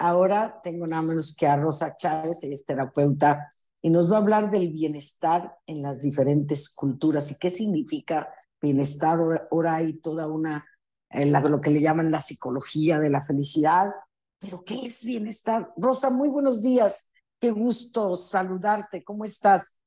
Ahora tengo nada menos que a Rosa Chávez, ella es terapeuta, y nos va a hablar del bienestar en las diferentes culturas y qué significa bienestar. Ahora hay toda una, eh, lo que le llaman la psicología de la felicidad, pero ¿qué es bienestar? Rosa, muy buenos días, qué gusto saludarte, ¿cómo estás?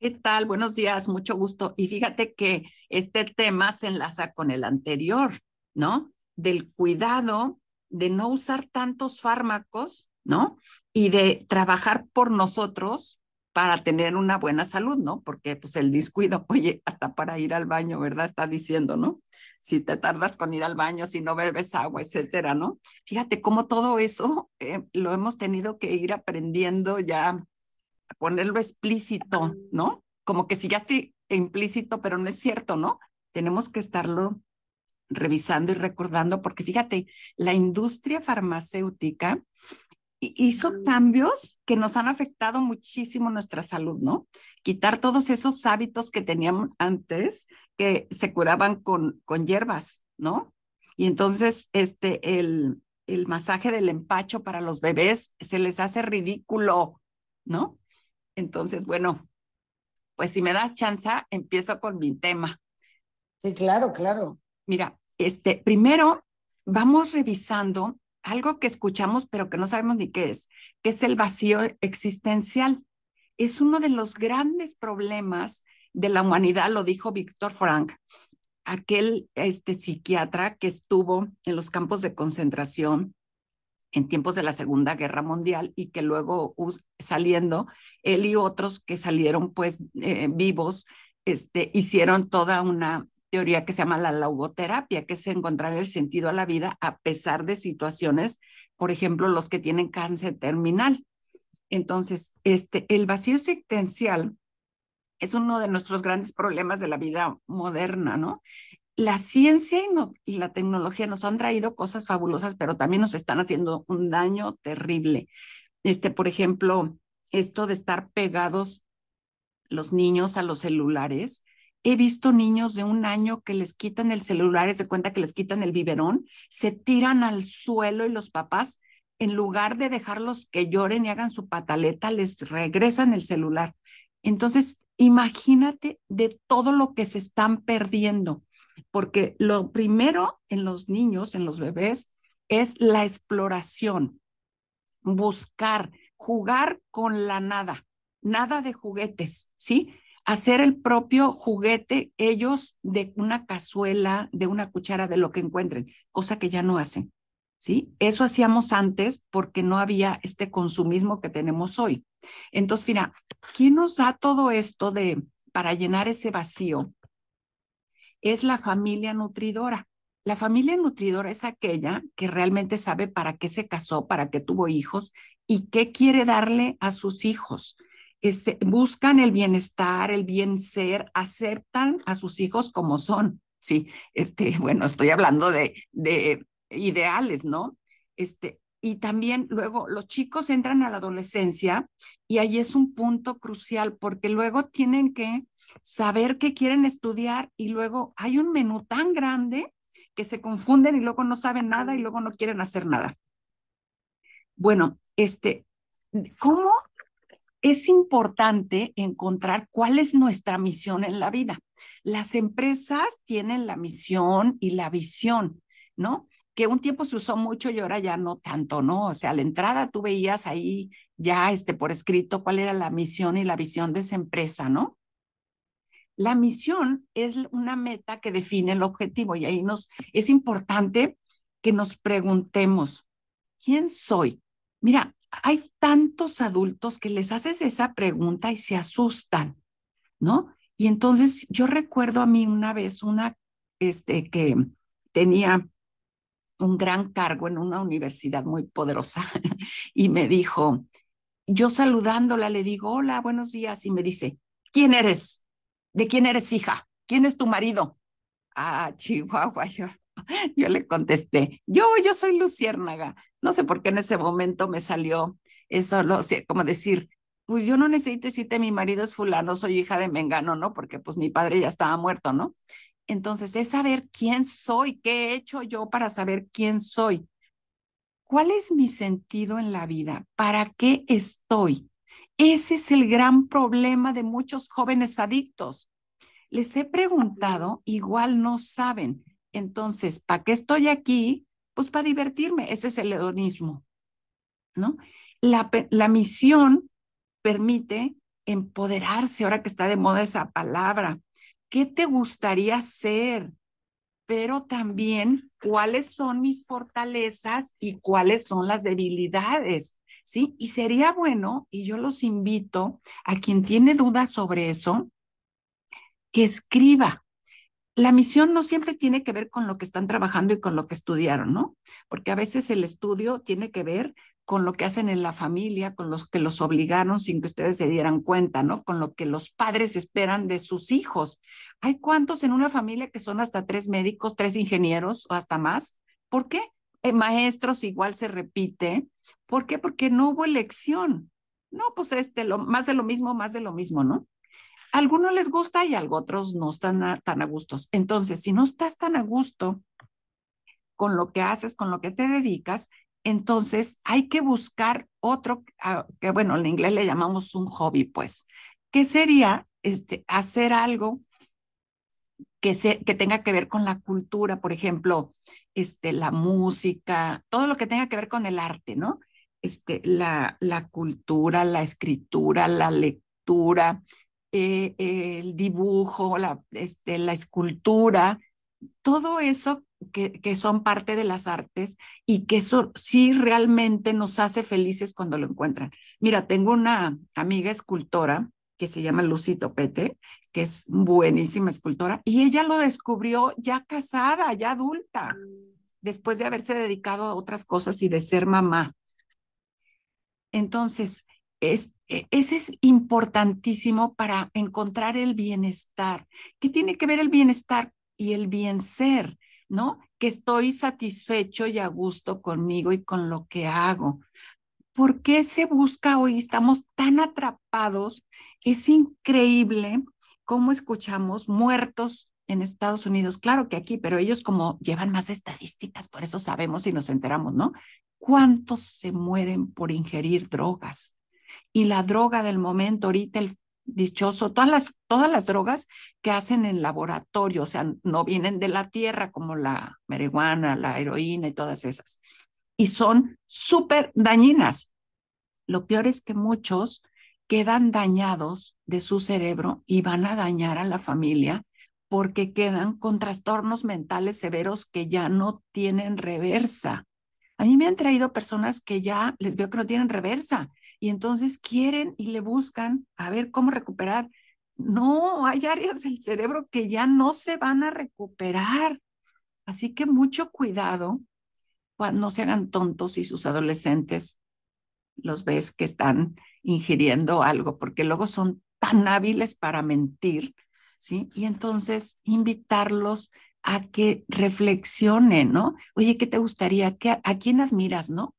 ¿Qué tal? Buenos días, mucho gusto. Y fíjate que este tema se enlaza con el anterior, ¿no? Del cuidado de no usar tantos fármacos, ¿no? Y de trabajar por nosotros para tener una buena salud, ¿no? Porque pues el descuido, oye, hasta para ir al baño, ¿verdad? Está diciendo, ¿no? Si te tardas con ir al baño, si no bebes agua, etcétera, ¿no? Fíjate cómo todo eso eh, lo hemos tenido que ir aprendiendo ya, a ponerlo explícito, ¿no? Como que si ya estoy implícito, pero no es cierto, ¿no? Tenemos que estarlo revisando y recordando, porque fíjate, la industria farmacéutica hizo cambios que nos han afectado muchísimo nuestra salud, ¿no? Quitar todos esos hábitos que teníamos antes, que se curaban con, con hierbas, ¿no? Y entonces, este, el, el masaje del empacho para los bebés se les hace ridículo, ¿no? Entonces, bueno, pues si me das chance, empiezo con mi tema. Sí, claro, claro. Mira, este, primero vamos revisando algo que escuchamos pero que no sabemos ni qué es, que es el vacío existencial. Es uno de los grandes problemas de la humanidad, lo dijo Víctor Frank, aquel este, psiquiatra que estuvo en los campos de concentración en tiempos de la Segunda Guerra Mundial y que luego saliendo, él y otros que salieron pues eh, vivos, este, hicieron toda una teoría que se llama la logoterapia, que es encontrar el sentido a la vida a pesar de situaciones, por ejemplo, los que tienen cáncer terminal. Entonces, este, el vacío existencial es uno de nuestros grandes problemas de la vida moderna, ¿no? La ciencia y, y la tecnología nos han traído cosas fabulosas, pero también nos están haciendo un daño terrible. Este, por ejemplo, esto de estar pegados los niños a los celulares, He visto niños de un año que les quitan el celular, se cuenta que les quitan el biberón, se tiran al suelo y los papás, en lugar de dejarlos que lloren y hagan su pataleta, les regresan el celular. Entonces, imagínate de todo lo que se están perdiendo, porque lo primero en los niños, en los bebés, es la exploración, buscar, jugar con la nada, nada de juguetes, ¿sí? hacer el propio juguete ellos de una cazuela, de una cuchara, de lo que encuentren, cosa que ya no hacen. ¿Sí? Eso hacíamos antes porque no había este consumismo que tenemos hoy. Entonces, mira, ¿quién nos da todo esto de para llenar ese vacío? Es la familia nutridora. La familia nutridora es aquella que realmente sabe para qué se casó, para qué tuvo hijos y qué quiere darle a sus hijos. Este, buscan el bienestar, el bien ser, aceptan a sus hijos como son. Sí, este, bueno, estoy hablando de, de ideales, ¿no? Este, y también luego los chicos entran a la adolescencia y ahí es un punto crucial porque luego tienen que saber qué quieren estudiar y luego hay un menú tan grande que se confunden y luego no saben nada y luego no quieren hacer nada. Bueno, este, ¿cómo es importante encontrar cuál es nuestra misión en la vida. Las empresas tienen la misión y la visión, ¿no? Que un tiempo se usó mucho y ahora ya no tanto, ¿no? O sea, a la entrada tú veías ahí ya este, por escrito cuál era la misión y la visión de esa empresa, ¿no? La misión es una meta que define el objetivo y ahí nos es importante que nos preguntemos, ¿quién soy? Mira, hay tantos adultos que les haces esa pregunta y se asustan, ¿no? Y entonces yo recuerdo a mí una vez una este, que tenía un gran cargo en una universidad muy poderosa y me dijo, yo saludándola le digo, hola, buenos días, y me dice, ¿quién eres? ¿De quién eres hija? ¿Quién es tu marido? Ah, Chihuahua, yo, yo le contesté, yo, yo soy luciérnaga. No sé por qué en ese momento me salió eso, lo, como decir, pues yo no necesito decirte mi marido es fulano, soy hija de Mengano, ¿no? Porque pues mi padre ya estaba muerto, ¿no? Entonces es saber quién soy, qué he hecho yo para saber quién soy. ¿Cuál es mi sentido en la vida? ¿Para qué estoy? Ese es el gran problema de muchos jóvenes adictos. Les he preguntado, igual no saben, entonces, ¿para qué estoy aquí? Pues para divertirme, ese es el hedonismo, ¿no? La, misión permite empoderarse, ahora que está de moda esa palabra. ¿Qué te gustaría ser? Pero también, ¿cuáles son mis fortalezas y cuáles son las debilidades? ¿Sí? Y sería bueno, y yo los invito a quien tiene dudas sobre eso, que escriba, la misión no siempre tiene que ver con lo que están trabajando y con lo que estudiaron, ¿no? Porque a veces el estudio tiene que ver con lo que hacen en la familia, con los que los obligaron sin que ustedes se dieran cuenta, ¿no? Con lo que los padres esperan de sus hijos. Hay cuantos en una familia que son hasta tres médicos, tres ingenieros o hasta más. ¿Por qué? Eh, maestros igual se repite. ¿Por qué? Porque no hubo elección. No, pues este, lo, más de lo mismo, más de lo mismo, ¿no? algunos les gusta y otros no están tan a gustos. Entonces, si no estás tan a gusto con lo que haces, con lo que te dedicas, entonces hay que buscar otro, ah, que bueno, en inglés le llamamos un hobby, pues, que sería este, hacer algo que, se, que tenga que ver con la cultura, por ejemplo, este, la música, todo lo que tenga que ver con el arte, ¿no? Este, la cultura, la escritura, la lectura, eh, el dibujo, la, este, la escultura, todo eso que, que, son parte de las artes y que eso sí realmente nos hace felices cuando lo encuentran. Mira, tengo una amiga escultora que se llama Lucito Pete, que es buenísima escultora, y ella lo descubrió ya casada, ya adulta, después de haberse dedicado a otras cosas y de ser mamá. Entonces, es, e, ese es importantísimo para encontrar el bienestar. ¿Qué tiene que ver el bienestar y el bien ser? ¿No? Que estoy satisfecho y a gusto conmigo y con lo que hago. ¿Por qué se busca hoy? Estamos tan atrapados. Es increíble cómo escuchamos muertos en Estados Unidos, claro que aquí, pero ellos como llevan más estadísticas, por eso sabemos y nos enteramos, ¿no? ¿Cuántos se mueren por ingerir drogas? y la droga del momento, ahorita el dichoso, todas las, todas las drogas que hacen en laboratorio, o sea, no vienen de la tierra como la marihuana, la heroína y todas esas. Y son súper dañinas. Lo peor es que muchos quedan dañados de su cerebro y van a dañar a la familia porque quedan con trastornos mentales severos que ya no tienen reversa. A mí me han traído personas que ya les veo que no tienen reversa, y entonces quieren y le buscan a ver cómo recuperar. No, hay áreas del cerebro que ya no se van a recuperar. Así que mucho cuidado, cuando se hagan tontos y sus adolescentes los ves que están ingiriendo algo, porque luego son tan hábiles para mentir, ¿sí? Y entonces invitarlos a que reflexionen, ¿no? Oye, ¿qué te gustaría? ¿A quién admiras, no?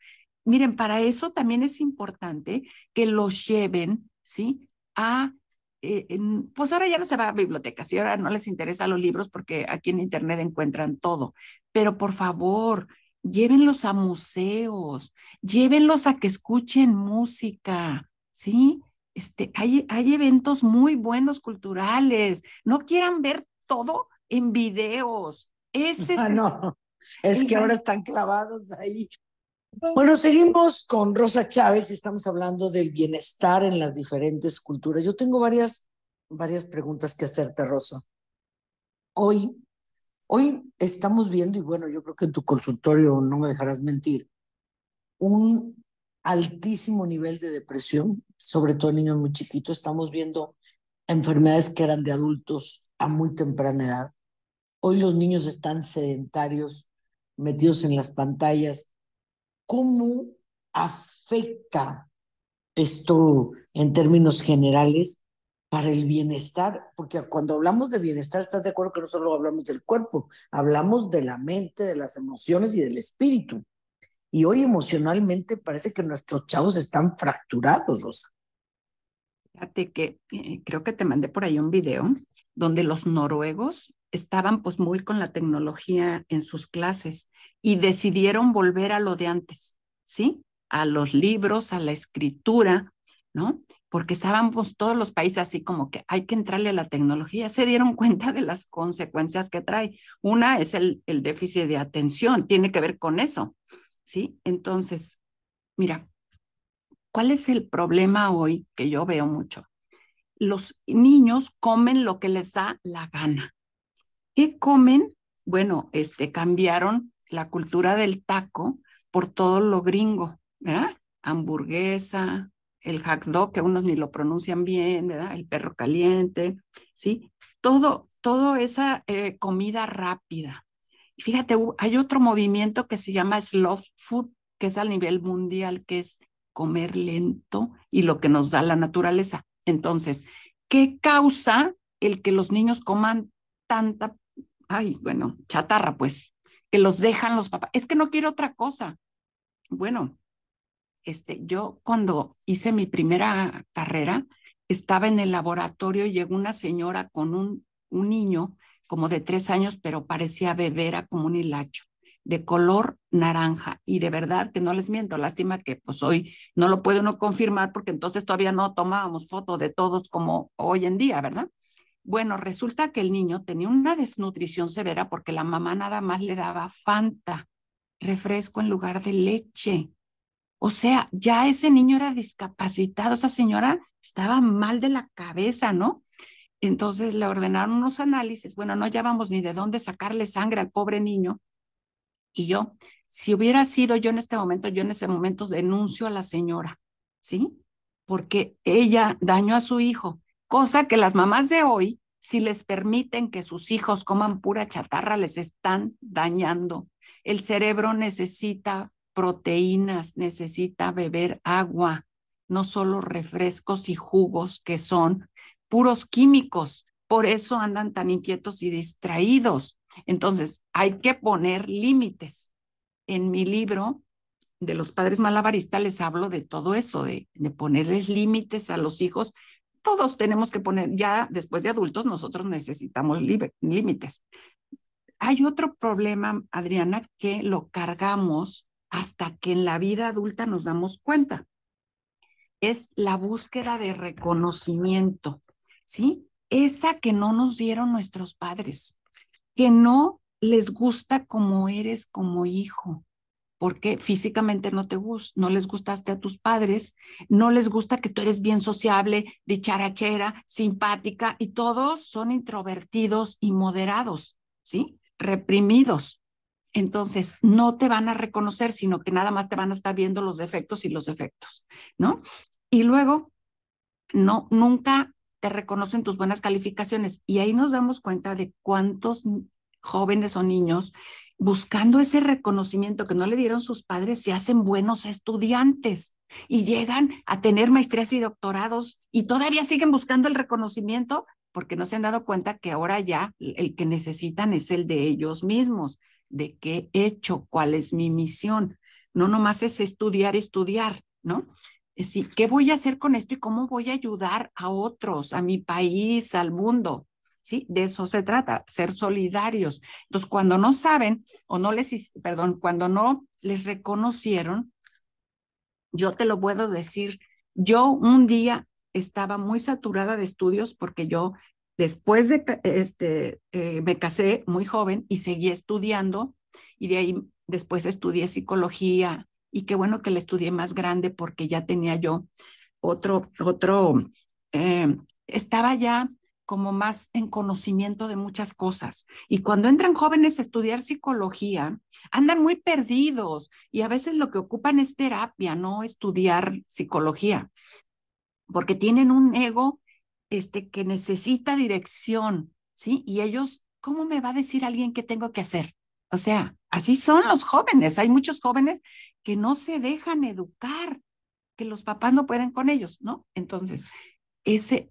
miren, para eso también es importante que los lleven, ¿sí? A, eh, pues ahora ya no se va a bibliotecas y ahora no les interesa los libros porque aquí en Internet encuentran todo, pero por favor, llévenlos a museos, llévenlos a que escuchen música, ¿sí? Este, hay, eventos muy buenos culturales, no quieran ver todo en videos. Ese ah, es no. Es que ahora están clavados ahí bueno, seguimos con Rosa Chávez y estamos hablando del bienestar en las diferentes culturas. Yo tengo varias, varias preguntas que hacerte, Rosa. Hoy, hoy estamos viendo, y bueno, yo creo que en tu consultorio no me dejarás mentir, un altísimo nivel de depresión, sobre todo en niños muy chiquitos. Estamos viendo enfermedades que eran de adultos a muy temprana edad. Hoy los niños están sedentarios, metidos en las pantallas cómo afecta esto en términos generales para el bienestar, porque cuando hablamos de bienestar, estás de acuerdo que no solo hablamos del cuerpo, hablamos de la mente, de las emociones y del espíritu. Y hoy emocionalmente parece que nuestros chavos están fracturados, Rosa. Fíjate que eh, creo que te mandé por ahí un video donde los noruegos estaban pues muy con la tecnología en sus clases y decidieron volver a lo de antes, ¿sí? A los libros, a la escritura, ¿no? Porque estábamos pues, todos los países así como que hay que entrarle a la tecnología, se dieron cuenta de las consecuencias que trae. Una es el, el déficit de atención, tiene que ver con eso, ¿sí? Entonces, mira, ¿cuál es el problema hoy que yo veo mucho? Los niños comen lo que les da la gana. ¿Qué comen? Bueno, este, cambiaron la cultura del taco por todo lo gringo, ¿verdad? Hamburguesa, el hot dog, que unos ni lo pronuncian bien, ¿verdad? El perro caliente, ¿sí? Todo, todo esa eh, comida rápida. Y fíjate, hay otro movimiento que se llama slow food, que es a nivel mundial, que es comer lento y lo que nos da la naturaleza. Entonces, ¿qué causa el que los niños coman tanta ay, bueno, chatarra, pues, que los dejan los papás. Es que no quiero otra cosa. Bueno, este, yo cuando hice mi primera carrera, estaba en el laboratorio y llegó una señora con un, un niño como de tres años, pero parecía bebera como un hilacho, de color naranja. Y de verdad que no les miento, lástima que pues hoy no lo puedo no confirmar porque entonces todavía no tomábamos foto de todos como hoy en día, ¿verdad? Bueno, resulta que el niño tenía una desnutrición severa porque la mamá nada más le daba fanta, refresco en lugar de leche. O sea, ya ese niño era discapacitado, esa señora estaba mal de la cabeza, ¿no? Entonces le ordenaron unos análisis, bueno, no llevamos ni de dónde sacarle sangre al pobre niño. Y yo, si hubiera sido yo en este momento, yo en ese momento denuncio a la señora, ¿sí? Porque ella dañó a su hijo, cosa que las mamás de hoy, si les permiten que sus hijos coman pura chatarra, les están dañando. El cerebro necesita proteínas, necesita beber agua, no solo refrescos y jugos que son puros químicos. Por eso andan tan inquietos y distraídos. Entonces, hay que poner límites. En mi libro de los padres malabaristas les hablo de todo eso, de, ponerles límites a los hijos todos tenemos que poner, ya después de adultos, nosotros necesitamos límites. Hay otro problema, Adriana, que lo cargamos hasta que en la vida adulta nos damos cuenta. Es la búsqueda de reconocimiento, ¿sí? Esa que no nos dieron nuestros padres, que no les gusta como eres como hijo, porque físicamente no te gusta, no les gustaste a tus padres, no les gusta que tú eres bien sociable, dicharachera, simpática y todos son introvertidos y moderados, ¿sí? Reprimidos. Entonces, no te van a reconocer, sino que nada más te van a estar viendo los defectos y los efectos, ¿no? Y luego, no, nunca te reconocen tus buenas calificaciones. Y ahí nos damos cuenta de cuántos jóvenes o niños buscando ese reconocimiento que no le dieron sus padres, se hacen buenos estudiantes y llegan a tener maestrías y doctorados y todavía siguen buscando el reconocimiento porque no se han dado cuenta que ahora ya el que necesitan es el de ellos mismos, de qué he hecho, cuál es mi misión. No nomás es estudiar, estudiar, ¿no? Es decir, ¿qué voy a hacer con esto y cómo voy a ayudar a otros, a mi país, al mundo? ¿sí? De eso se trata, ser solidarios. Entonces, cuando no saben o no les, perdón, cuando no les reconocieron, yo te lo puedo decir, yo un día estaba muy saturada de estudios porque yo después de, este, eh, me casé muy joven y seguí estudiando y de ahí después estudié psicología y qué bueno que la estudié más grande porque ya tenía yo otro, otro, eh, estaba ya como más en conocimiento de muchas cosas. Y cuando entran jóvenes a estudiar psicología, andan muy perdidos y a veces lo que ocupan es terapia, no estudiar psicología, porque tienen un ego este, que necesita dirección, ¿sí? Y ellos, ¿cómo me va a decir alguien qué tengo que hacer? O sea, así son los jóvenes. Hay muchos jóvenes que no se dejan educar, que los papás no pueden con ellos, ¿no? Entonces,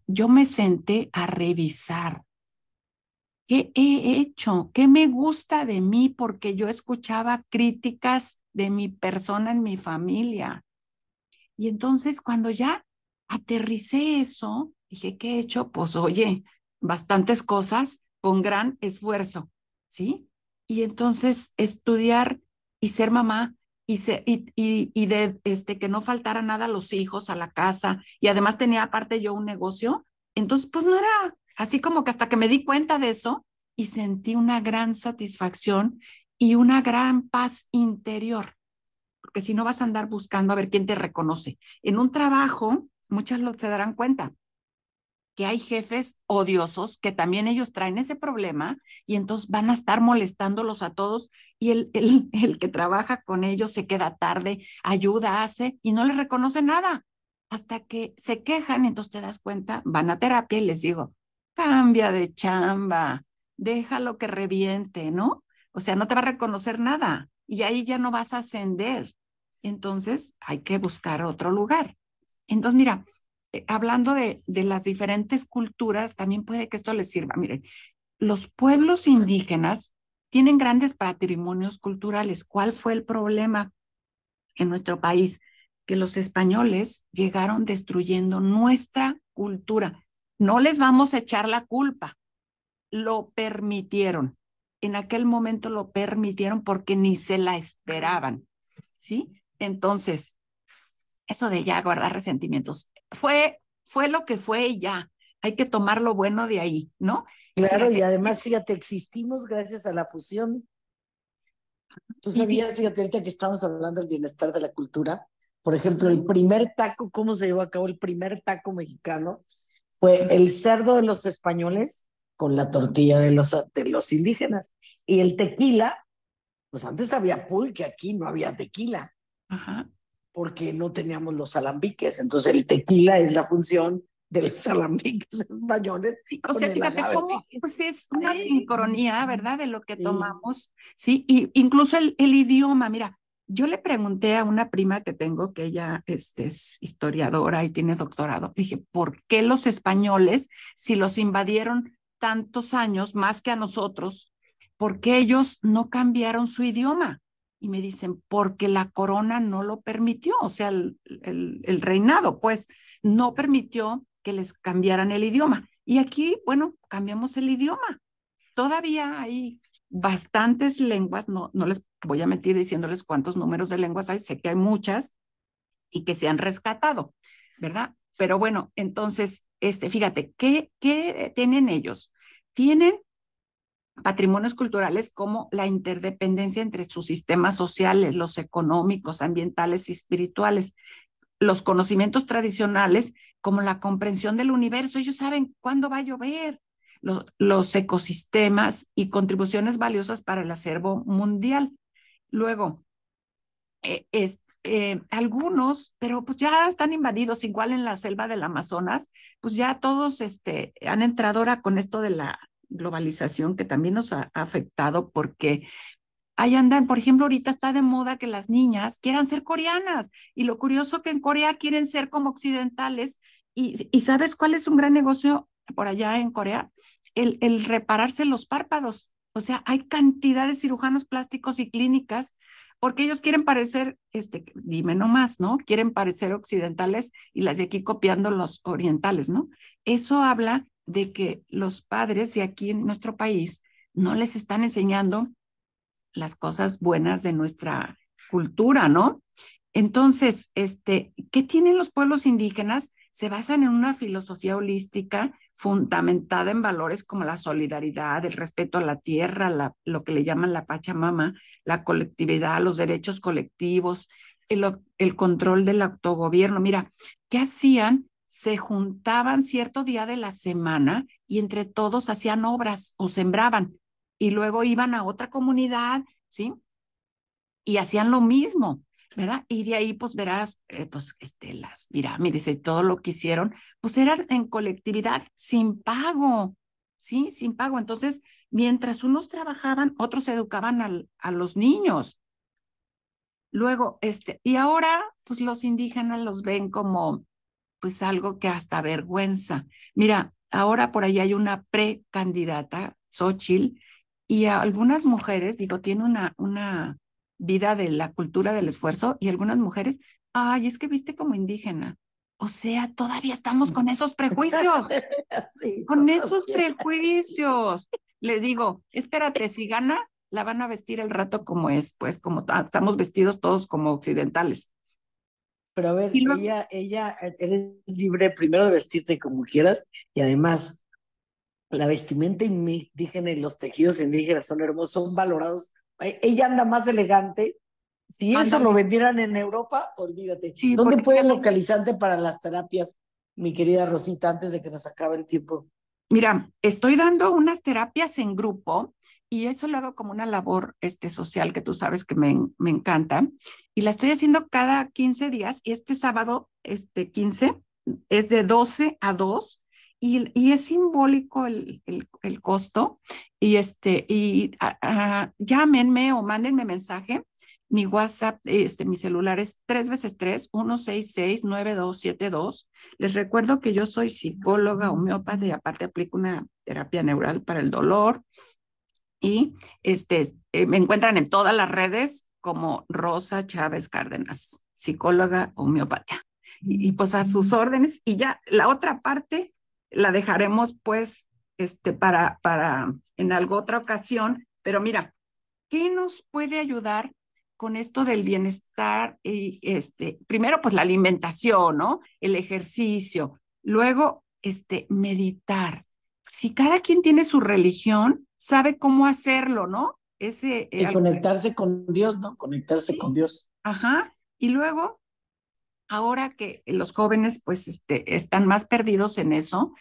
yo me senté a revisar qué he hecho, qué me gusta de mí, porque yo escuchaba críticas de mi persona en mi familia. Y entonces cuando ya aterricé eso, dije, ¿qué he hecho? Pues oye, bastantes cosas con gran esfuerzo, ¿sí? Y entonces estudiar y ser mamá y, de este, que no faltara nada a los hijos, a la casa, y además tenía aparte yo un negocio, entonces pues no era así como que hasta que me di cuenta de eso y sentí una gran satisfacción y una gran paz interior, porque si no vas a andar buscando a ver quién te reconoce. En un trabajo, muchas se darán cuenta, hay jefes odiosos que también ellos traen ese problema y entonces van a estar molestándolos a todos y el, el, el que trabaja con ellos se queda tarde, ayuda, hace y no le reconoce nada. Hasta que se quejan, entonces te das cuenta, van a terapia y les digo, cambia de chamba, déjalo que reviente, ¿no? O sea, no te va a reconocer nada y ahí ya no vas a ascender. Entonces hay que buscar otro lugar. Entonces, mira, eh, hablando de, de, las diferentes culturas, también puede que esto les sirva. Miren, los pueblos indígenas tienen grandes patrimonios culturales. ¿Cuál fue el problema en nuestro país? Que los españoles llegaron destruyendo nuestra cultura. No les vamos a echar la culpa. Lo permitieron. En aquel momento lo permitieron porque ni se la esperaban. ¿Sí? Entonces, eso de ya guardar resentimientos fue, fue lo que fue y ya. Hay que tomar lo bueno de ahí, ¿no? Claro, y además, fíjate, existimos gracias a la fusión. Tú sabías, fíjate, ahorita que estamos hablando del bienestar de la cultura, por ejemplo, el primer taco, ¿cómo se llevó a cabo el primer taco mexicano? Fue el cerdo de los españoles con la tortilla de los, de los indígenas. Y el tequila, pues antes había pulque, aquí no había tequila. Ajá porque no teníamos los alambiques. Entonces el tequila es la función de los alambiques españoles. O sea, fíjate cómo pues, es una sincronía, ¿verdad? De lo que tomamos, ¿sí? Y incluso el, idioma, mira, yo le pregunté a una prima que tengo, que ella este, es historiadora y tiene doctorado, dije, ¿por qué los españoles, si los invadieron tantos años más que a nosotros, por qué ellos no cambiaron su idioma? y me dicen, porque la corona no lo permitió, o sea, el, reinado, pues, no permitió que les cambiaran el idioma. Y aquí, bueno, cambiamos el idioma. Todavía hay bastantes lenguas, no, no les voy a mentir diciéndoles cuántos números de lenguas hay, sé que hay muchas y que se han rescatado, ¿verdad? Pero bueno, entonces, este, fíjate, ¿qué, qué tienen ellos? Tienen patrimonios culturales como la interdependencia entre sus sistemas sociales, los económicos, ambientales y espirituales, los conocimientos tradicionales como la comprensión del universo. Ellos saben cuándo va a llover, los, ecosistemas y contribuciones valiosas para el acervo mundial. Luego, eh, es, eh, algunos, pero pues ya están invadidos, igual en la selva del Amazonas, pues ya todos este, han entrado ahora con esto de la globalización que también nos ha afectado porque ahí andan, por ejemplo, ahorita está de moda que las niñas quieran ser coreanas y lo curioso que en Corea quieren ser como occidentales y, ¿sabes cuál es un gran negocio por allá en Corea? El, el repararse los párpados. O sea, hay cantidad de cirujanos plásticos y clínicas porque ellos quieren parecer, este, dime más ¿no? Quieren parecer occidentales y las de aquí copiando los orientales, ¿no? Eso habla de que los padres de aquí en nuestro país no les están enseñando las cosas buenas de nuestra cultura, ¿no? Entonces, este, ¿qué tienen los pueblos indígenas? Se basan en una filosofía holística fundamentada en valores como la solidaridad, el respeto a la tierra, lo que le llaman la Pachamama, la colectividad, los derechos colectivos, el control del autogobierno. Mira, ¿qué hacían se juntaban cierto día de la semana y entre todos hacían obras o sembraban y luego iban a otra comunidad, ¿sí? Y hacían lo mismo, ¿verdad? Y de ahí pues verás, eh, pues este, las pirámides y todo lo que hicieron, pues eran en colectividad sin pago, ¿sí? Sin pago. Entonces, mientras unos trabajaban, otros educaban a los niños. Luego, este, y ahora, pues los indígenas los ven como pues algo que hasta vergüenza. Mira, ahora por ahí hay una precandidata, Xochitl, y a algunas mujeres, digo, tiene una, una vida de la cultura del esfuerzo, y algunas mujeres, ay, es que viste como indígena. O sea, todavía estamos con esos prejuicios. con esos prejuicios. Le digo, espérate, si gana, la van a vestir el rato como es, pues como ah, estamos vestidos todos como occidentales. Pero a ver, ella, eres libre primero de vestirte como quieras y además la vestimenta indígena y los tejidos indígenas son hermosos, son valorados. E-, ella anda más elegante. Si eso lo vendieran en Europa, olvídate. ¿Dónde pueden localizarte para las terapias, mi querida Rosita, antes de que nos acabe el tiempo? Mira, estoy dando unas terapias en grupo y eso lo hago como una labor este, social que tú sabes que me, me encanta y la estoy haciendo cada 15 días y este sábado, este 15, es de 12 a 2 y, y es simbólico el, el, costo. Y, este, y ah, ah, llámenme o mándenme mensaje. Mi WhatsApp, este, mi celular es 3 veces 3 siete dos Les recuerdo que yo soy psicóloga, homeópata y aparte aplico una terapia neural para el dolor. Y este, eh, me encuentran en todas las redes como Rosa Chávez Cárdenas, psicóloga homeopatía Y, pues a sus mm. órdenes y ya la otra parte la dejaremos pues este para para en alguna otra ocasión, pero mira, ¿qué nos puede ayudar con esto del bienestar y este primero pues la alimentación, ¿no? El ejercicio, luego este meditar. Si cada quien tiene su religión, sabe cómo hacerlo, ¿no? Ese, eh, conectarse con Dios, ¿no? Conectarse con Dios. Ajá. Y luego, ahora que los jóvenes pues este, están más perdidos en eso,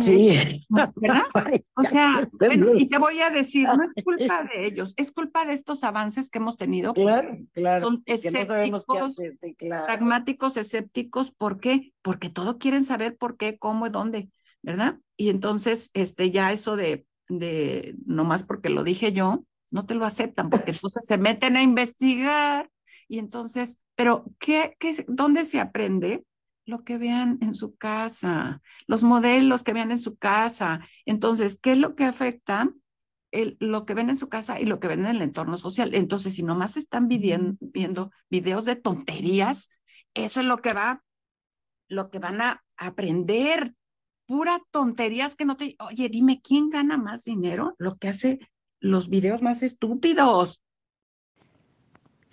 sí. ¿verdad? O sea, y te voy a decir, no es culpa de ellos, es culpa de estos avances que hemos tenido. Claro, claro. Son escépticos, pragmáticos, escépticos, ¿por qué? Porque todo quieren saber por qué, cómo y dónde, ¿verdad? Y entonces, este, ya eso de, de, nomás porque lo dije yo, no te lo aceptan porque entonces se meten a investigar y entonces, pero ¿qué, qué, ¿dónde se aprende? Lo que vean en su casa, los modelos que vean en su casa. Entonces, ¿qué es lo que afecta El, lo que ven en su casa y lo que ven en el entorno social. Entonces, si nomás están viendo videos de tonterías, eso es lo que va, lo que van a aprender puras tonterías que no te... Oye, dime, ¿quién gana más dinero? Lo que hace los videos más estúpidos.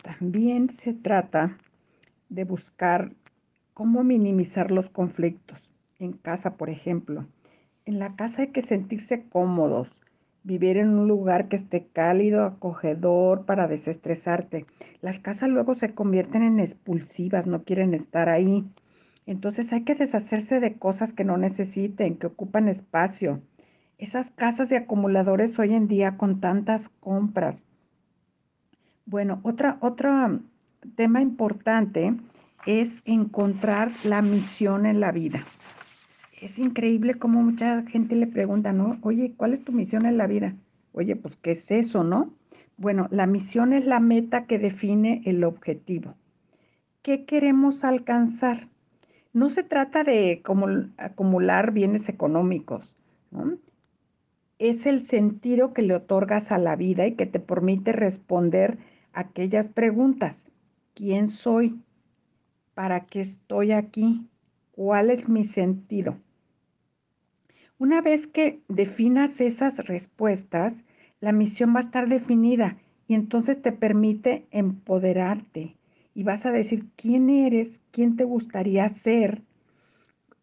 También se trata de buscar cómo minimizar los conflictos. En casa, por ejemplo. En la casa hay que sentirse cómodos, vivir en un lugar que esté cálido, acogedor, para desestresarte. Las casas luego se convierten en expulsivas, no quieren estar ahí. Entonces hay que deshacerse de cosas que no necesiten, que ocupan espacio. Esas casas de acumuladores hoy en día con tantas compras. Bueno, otra, otro tema importante es encontrar la misión en la vida. Es, es, increíble cómo mucha gente le pregunta, ¿no? Oye, ¿cuál es tu misión en la vida? Oye, pues, ¿qué es eso, no? Bueno, la misión es la meta que define el objetivo. ¿Qué queremos alcanzar? No se trata de acumular bienes económicos, ¿no? es el sentido que le otorgas a la vida y que te permite responder aquellas preguntas. ¿Quién soy? ¿Para qué estoy aquí? ¿Cuál es mi sentido? Una vez que definas esas respuestas, la misión va a estar definida y entonces te permite empoderarte y vas a decir quién eres, quién te gustaría ser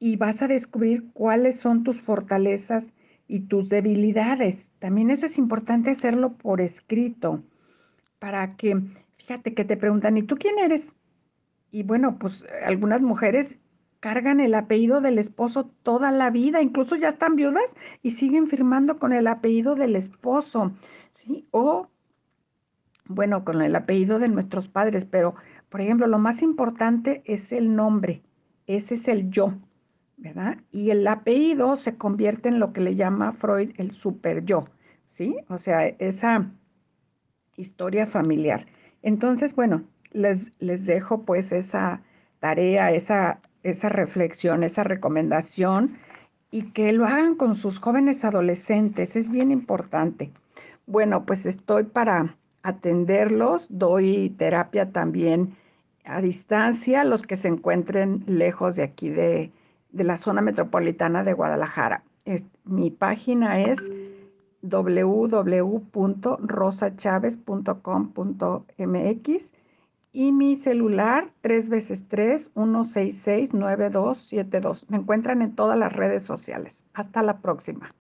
y vas a descubrir cuáles son tus fortalezas y tus debilidades. También eso es importante hacerlo por escrito, para que, fíjate que te preguntan, ¿y tú quién eres? Y bueno, pues algunas mujeres cargan el apellido del esposo toda la vida, incluso ya están viudas y siguen firmando con el apellido del esposo, ¿sí? O, bueno, con el apellido de nuestros padres, pero, por ejemplo, lo más importante es el nombre, ese es el yo, ¿verdad? Y el apellido se convierte en lo que le llama Freud el super yo, ¿sí? O sea, esa historia familiar. Entonces, bueno, les, les dejo pues esa tarea, esa, esa reflexión, esa recomendación y que lo hagan con sus jóvenes adolescentes, es bien importante. Bueno, pues estoy para atenderlos, doy terapia también a distancia, los que se encuentren lejos de aquí de, de la zona metropolitana de Guadalajara. mi página es www.rosachaves.com.mx y mi celular 3 veces 3 166 9272. Me encuentran en todas las redes sociales. Hasta la próxima.